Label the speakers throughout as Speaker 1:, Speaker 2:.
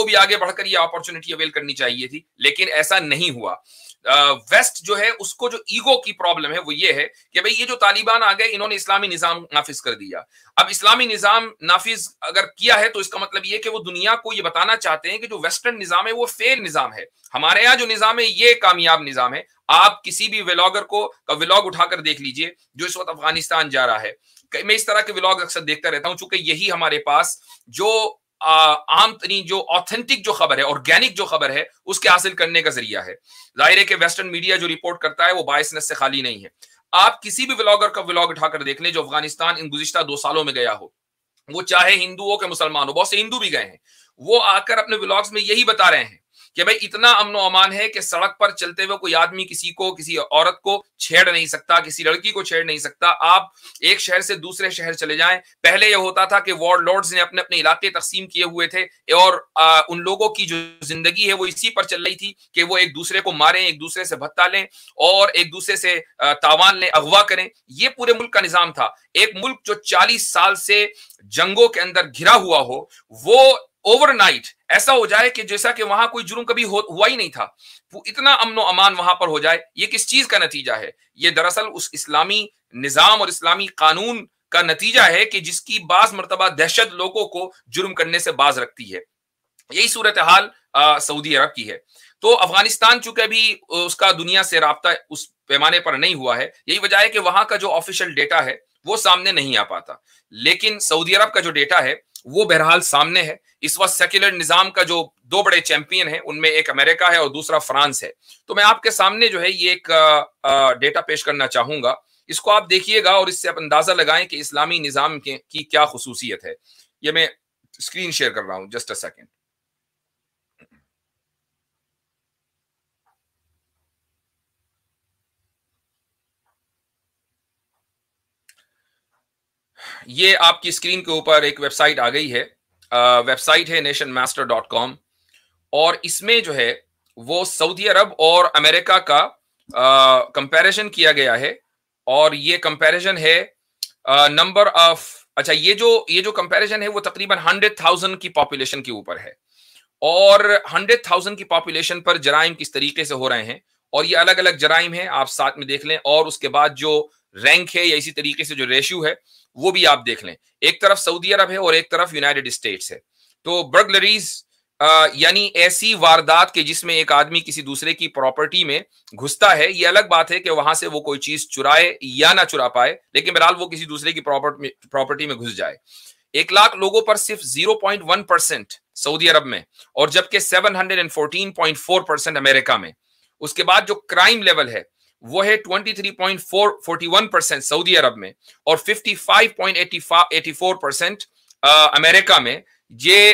Speaker 1: आपको भी आगे बढ़कर ये अपॉर्चुनिटी अवेल करनी चाहिए थी लेकिन ऐसा नहीं हुआ वेस्ट जो है उसको जो ईगो की प्रॉब्लम है वो ये है कि भाई ये जो तालिबान आ गए इन्होंने इस्लामी निजाम नाफिज कर दिया अब इस्लामी निजाम नाफिज अगर किया है तो इसका मतलब ये कि वो दुनिया को ये बताना चाहते हैं कि जो वेस्टर्न निजाम है वो फेल निजाम है हमारे यहाँ जो निजाम है ये कामयाब निजाम है आप किसी भी व्लॉगर को व्लॉग उठाकर देख लीजिए जो इस वक्त अफगानिस्तान जा रहा है मैं इस तरह के व्लॉग अक्सर देखता रहता हूँ चूंकि यही हमारे पास जो आम तरीन जो ऑथेंटिक जो खबर है ऑर्गेनिक जो खबर है उसके हासिल करने का जरिया है जाहिर है कि वेस्टर्न मीडिया जो रिपोर्ट करता है वो बायसनेस से खाली नहीं है आप किसी भी व्लॉगर का व्लॉग उठाकर देख लें जो अफगानिस्तान इन गुजशत दो सालों में गया हो वो चाहे हिंदू हो के मुसलमान हो बहुत से हिंदू भी गए हैं वो आकर अपने व्लॉग्स में यही बता रहे हैं कि भाई इतना अमनो अमान है कि सड़क पर चलते हुए कोई आदमी किसी को किसी औरत को छेड़ नहीं सकता किसी लड़की को छेड़ नहीं सकता आप एक शहर से दूसरे शहर चले जाए पहले यह होता था कि वार्ड लॉर्ड्स ने अपने अपने इलाके तकसीम किए हुए थे और आ, उन लोगों की जो जिंदगी है वो इसी पर चल रही थी कि वो एक दूसरे को मारें एक दूसरे से भत्ता लें और एक दूसरे से तावान लें अगवा करें ये पूरे मुल्क का निजाम था एक मुल्क जो चालीस साल से जंगों के अंदर घिरा हुआ हो वो ओवरनाइट ऐसा हो जाए कि जैसा कि वहां कोई जुर्म कभी हो, हुआ ही नहीं था इतना अमनो अमान वहां पर हो जाए ये किस चीज का नतीजा है ये दरअसल उस इस्लामी निज़ाम और इस्लामी कानून का नतीजा है कि जिसकी बाज मरतबा दहशत लोगों को जुर्म करने से बाज रखती है यही सूरत हाल सऊदी अरब की है तो अफगानिस्तान चूंकि अभी उसका दुनिया से रबता उस पैमाने पर नहीं हुआ है यही वजह है कि वहां का जो ऑफिशियल डेटा है वो सामने नहीं आ पाता लेकिन सऊदी अरब का जो डेटा है वो बहरहाल सामने है इस वक्त सेक्युलर निजाम का जो दो बड़े चैंपियन हैं उनमें एक अमेरिका है और दूसरा फ्रांस है तो मैं आपके सामने जो है ये एक डेटा पेश करना चाहूंगा इसको आप देखिएगा और इससे आप अंदाजा लगाएं कि इस्लामी निज़ाम के की क्या खसूसियत है ये मैं स्क्रीन शेयर कर रहा हूं जस्ट अ सेकेंड ये आपकी स्क्रीन के ऊपर एक वेबसाइट आ गई है वेबसाइट है नेशन मास्टर डॉट कॉम और इसमें जो है वो सऊदी अरब और अमेरिका का कंपैरिजन किया गया है और ये कंपैरिजन है नंबर ऑफ अच्छा ये जो ये जो कंपैरिजन है वो तकरीबन हंड्रेड थाउजेंड की पॉपुलेशन के ऊपर है और हंड्रेड थाउजेंड की पॉपुलेशन पर जराइम किस तरीके से हो रहे हैं और ये अलग अलग जराइम है आप साथ में देख लें और उसके बाद जो रैंक है या इसी तरीके से जो रेशियो है वो भी आप देख लें एक तरफ सऊदी अरब है और एक तरफ यूनाइटेड स्टेट्स है तो बर्गलरीज यानी ऐसी वारदात के जिसमें एक आदमी किसी दूसरे की प्रॉपर्टी में घुसता है ये अलग बात है कि वहां से वो कोई चीज चुराए या ना चुरा पाए लेकिन बहरहाल वो किसी दूसरे की प्रॉपर्टी में घुस जाए एक लाख लोगों पर सिर्फ 0.1 परसेंट सऊदी अरब में और जबकि 714.4 परसेंट अमेरिका में उसके बाद जो क्राइम लेवल है वो है 23.441 परसेंट सऊदी अरब में और 55.84 परसेंट अमेरिका में ये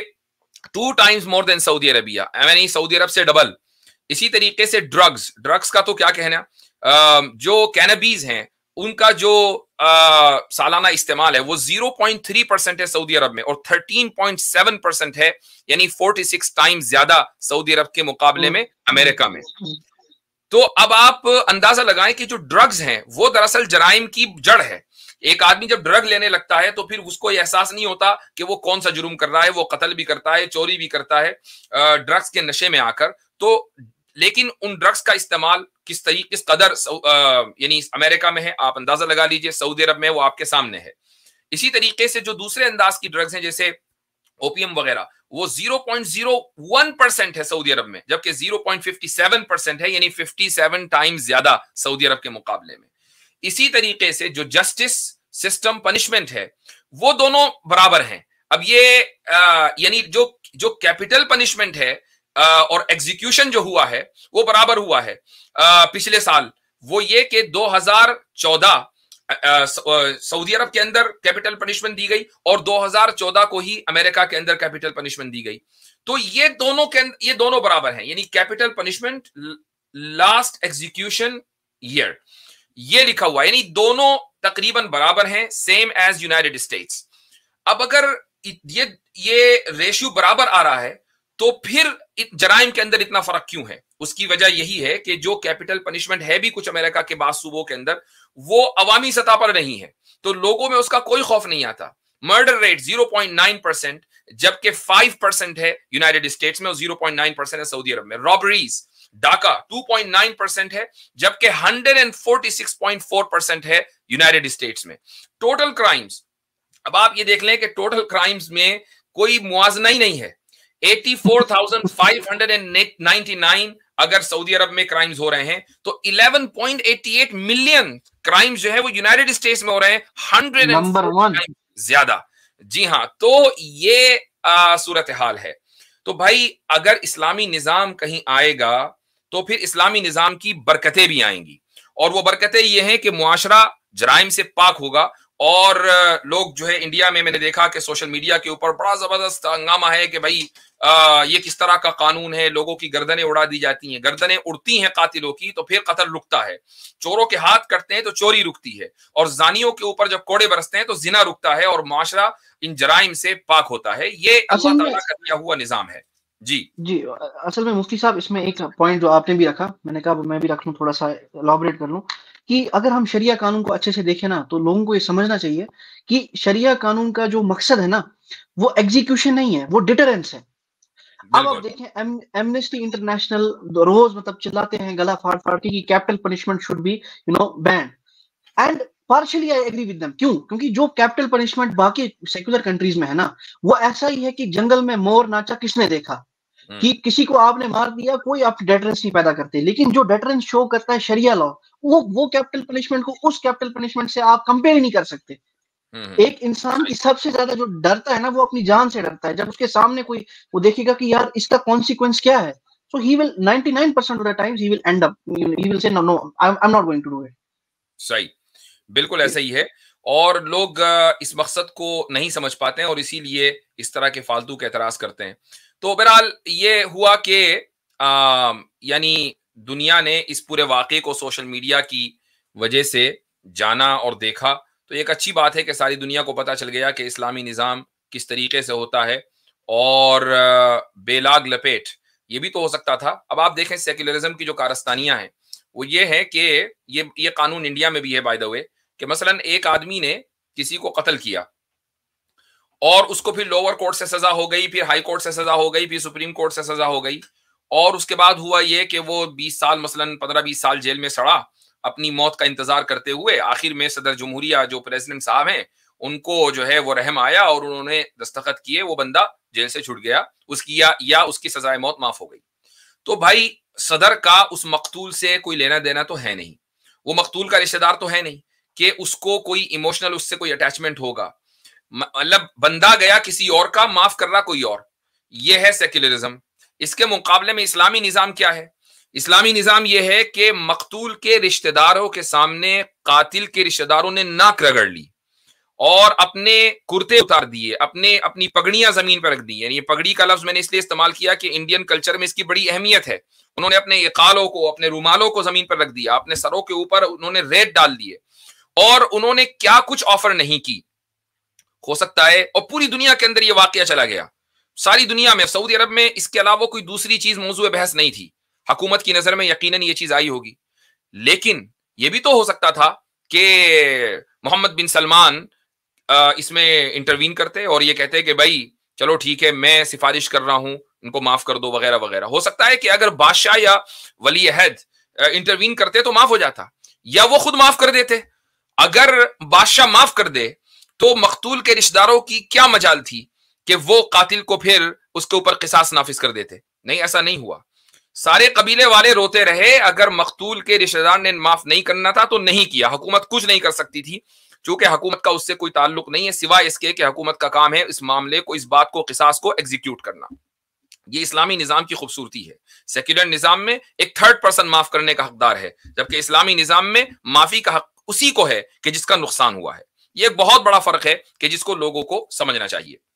Speaker 1: two times more than Saudi Arabia यानी सऊदी अरब से डबल इसी तरीके से ड्रग्स ड्रग्स का तो क्या कहना जो कैनबीज हैं उनका जो आ, सालाना इस्तेमाल है वो 0.3 परसेंट है सऊदी अरब में और 13.7 परसेंट है यानी 46 टाइम्स ज्यादा सऊदी अरब के मुकाबले में हम्म। अमेरिका में हम्म। तो अब आप अंदाजा लगाएं कि जो ड्रग्स हैं वो दरअसल जराइम की जड़ है एक आदमी जब ड्रग लेने लगता है तो फिर उसको एहसास नहीं होता कि वो कौन सा जुर्म कर रहा है वो कत्ल भी करता है चोरी भी करता है ड्रग्स के नशे में आकर तो लेकिन उन ड्रग्स का इस्तेमाल किस तरीके किस कदर यानी अमेरिका में है आप अंदाजा लगा लीजिए सऊदी अरब में वो आपके सामने है इसी तरीके से जो दूसरे अंदाज की ड्रग्स हैं जैसे ओपीएम वगैरह वो 0.01 परसेंट है सऊदी अरब में जबकि 0.57 परसेंट है यानी 57 टाइम्स ज्यादा सऊदी अरब के मुकाबले में इसी तरीके से जो जस्टिस सिस्टम पनिशमेंट है वो दोनों बराबर हैं अब ये यानी जो जो कैपिटल पनिशमेंट है आ, और एग्जीक्यूशन जो हुआ है वो बराबर हुआ है आ, पिछले साल वो ये कि 2014 सऊदी अरब के अंदर कैपिटल पनिशमेंट दी गई और 2014 को ही अमेरिका के अंदर कैपिटल पनिशमेंट दी गई तो ये दोनों के ये दोनों बराबर हैं यानी capital punishment last execution year ये लिखा हुआ यानी दोनों तकरीबन बराबर हैं सेम एज यूनाइटेड स्टेट्स अब अगर ये ये रेशियो बराबर आ रहा है तो फिर जराइम के अंदर इतना फर्क क्यों है उसकी वजह यही है कि जो कैपिटल पनिशमेंट है भी कुछ अमेरिका के बाद सूबों के अंदर वो अवामी सतह पर नहीं है तो लोगों में उसका कोई खौफ नहीं आता मर्डर रेट 0.9 परसेंट जबकि 5 परसेंट है यूनाइटेड स्टेट्स में और 0.9 परसेंट है सऊदी अरब में रॉबरीज डाका 2.9 परसेंट है जबकि 146.4 परसेंट है यूनाइटेड स्टेट्स में टोटल क्राइम्स अब आप ये देख लें कि टोटल क्राइम्स में कोई मुआजना ही नहीं है 84,599 अगर सऊदी अरब में क्राइम्स हो रहे हैं तो 11.88 मिलियन क्राइम्स जो है वो यूनाइटेड स्टेट्स में हो रहे हैं हंड्रेड नंबर वन ज्यादा जी हाँ तो ये सूरत हाल है तो भाई अगर इस्लामी निजाम कहीं आएगा तो फिर इस्लामी निजाम की बरकतें भी आएंगी और वो बरकतें ये हैं कि मुआशरा जराइम से पाक होगा और लोग जो है इंडिया में मैंने देखा कि सोशल मीडिया के ऊपर बड़ा जबरदस्त हंगामा है कि भाई ये किस तरह का कानून है लोगों की गर्दनें उड़ा दी जाती हैं गर्दनें उड़ती हैं कातिलों की तो फिर कतल रुकता है चोरों के हाथ कटते हैं तो चोरी रुकती है और जानियों के ऊपर जब कोड़े बरसते हैं तो जिना रुकता है और माशरा इन जराइम से पाक होता है ये अल्लाह का दिया हुआ निजाम है जी जी असल में मुफ्ती साहब इसमें एक पॉइंट जो आपने भी रखा मैंने कहा मैं भी रख लू थोड़ा सा कर लूँ कि अगर हम शरिया कानून को अच्छे से देखें ना तो लोगों को ये समझना चाहिए कि शरिया कानून का जो मकसद है ना वो एग्जीक्यूशन नहीं है वो डिटरेंस है अब आप देखें एमनेस्टी इंटरनेशनल रोज मतलब चिल्लाते हैं गला फाड़ फाड़ के कि capital punishment should be you know banned and partially I agree with them क्यों क्योंकि जो कैपिटल पनिशमेंट बाकी सेक्युलर कंट्रीज में है ना वो ऐसा ही है कि जंगल में मोर नाचा किसने देखा हम्म। कि किसी को आपने मार दिया कोई आप डेटरेंस नहीं पैदा करते लेकिन जो डेटरेंस शो करता है शरिया लॉ वो वो कैपिटल पनिशमेंट को उस कैपिटल पनिशमेंट से आप कंपेयर नहीं कर सकते हम्म, हम्म। एक इंसान की सबसे ज्यादा जो डरता है ना वो अपनी जान से डरता है जब उसके सामने कोई वो देखेगा कि यार इसका कॉन्सिक्वेंस क्या है so he will 99% of the times he will end up he will say no no i'm, I'm not going to do it सही बिल्कुल ऐसा ही है और लोग इस मकसद को नहीं समझ पाते हैं और इसीलिए इस तरह के फालतू के एतराज करते हैं तो बहरहाल ये हुआ कि यानी दुनिया ने इस पूरे वाक़े को सोशल मीडिया की वजह से जाना और देखा तो एक अच्छी बात है कि सारी दुनिया को पता चल गया कि इस्लामी निज़ाम किस तरीके से होता है और बेलाग लपेट ये भी तो हो सकता था अब आप देखें सेक्युलरिज्म की जो कारस्तानियाँ हैं वो ये है कि ये ये कानून इंडिया में भी है बाय द वे कि मसलन एक आदमी ने किसी को कत्ल किया और उसको फिर लोअर कोर्ट से सजा हो गई फिर हाई कोर्ट से सजा हो गई फिर सुप्रीम कोर्ट से सजा हो गई और उसके बाद हुआ ये कि वो 20 साल मसलन 15-20 साल जेल में सड़ा अपनी मौत का इंतजार करते हुए आखिर में सदर जमहूरिया जो प्रेसिडेंट साहब हैं उनको जो है वो रहम आया और उन्होंने दस्तखत किए वो बंदा जेल से छुट गया उसकी या, या उसकी सजाए मौत माफ हो गई तो भाई सदर का उस मकतूल से कोई लेना देना तो है नहीं वो मकतूल का रिश्तेदार तो है नहीं कि उसको कोई इमोशनल उससे कोई अटैचमेंट होगा मतलब बंदा गया किसी और का माफ कर रहा कोई और यह है सेक्युलरिज्म इसके मुकाबले में इस्लामी निज़ाम क्या है इस्लामी निज़ाम यह है कि मकतूल के रिश्तेदारों के सामने कातिल के रिश्तेदारों ने नाक रगड़ ली और अपने कुर्ते उतार दिए अपने अपनी पगड़ियां जमीन पर रख दी यानी पगड़ी का लफ्ज मैंने इसलिए इस्तेमाल किया कि इंडियन कल्चर में इसकी बड़ी अहमियत है उन्होंने अपने इकालों को अपने रुमालों को जमीन पर रख दिया अपने सरों के ऊपर उन्होंने रेत डाल दिए और उन्होंने क्या कुछ ऑफर नहीं की हो सकता है और पूरी दुनिया के अंदर यह वाक्य चला गया सारी दुनिया में सऊदी अरब में इसके अलावा कोई दूसरी चीज मौजूद बहस नहीं थी हकूमत की नजर में यकीनन ये चीज आई होगी लेकिन यह भी तो हो सकता था कि मोहम्मद बिन सलमान इसमें इंटरवीन करते और ये कहते कि भाई चलो ठीक है मैं सिफारिश कर रहा हूं इनको माफ कर दो वगैरह वगैरह हो सकता है कि अगर बादशाह या वली अहद इंटरवीन करते तो माफ हो जाता या वो खुद माफ कर देते अगर बादशाह माफ कर दे तो मकतूल के रिश्तेदारों की क्या मजाल थी कि वो कातिल को फिर उसके ऊपर किसास नाफिज कर देते नहीं ऐसा नहीं हुआ सारे कबीले वाले रोते रहे अगर मकतूल के रिश्तेदार ने माफ नहीं करना था तो नहीं किया हुकूमत कुछ नहीं कर सकती थी चूंकि हुकूमत का उससे कोई ताल्लुक नहीं है सिवाय इसके कि हुकूमत का काम है इस मामले को इस बात को किसास को एग्जीक्यूट करना ये इस्लामी निज़ाम की खूबसूरती है सेक्युलर निज़ाम में एक थर्ड पर्सन माफ करने का हकदार है जबकि इस्लामी निज़ाम में माफी का हक उसी को है कि जिसका नुकसान हुआ है यह बहुत बड़ा फर्क है कि जिसको लोगों को समझना चाहिए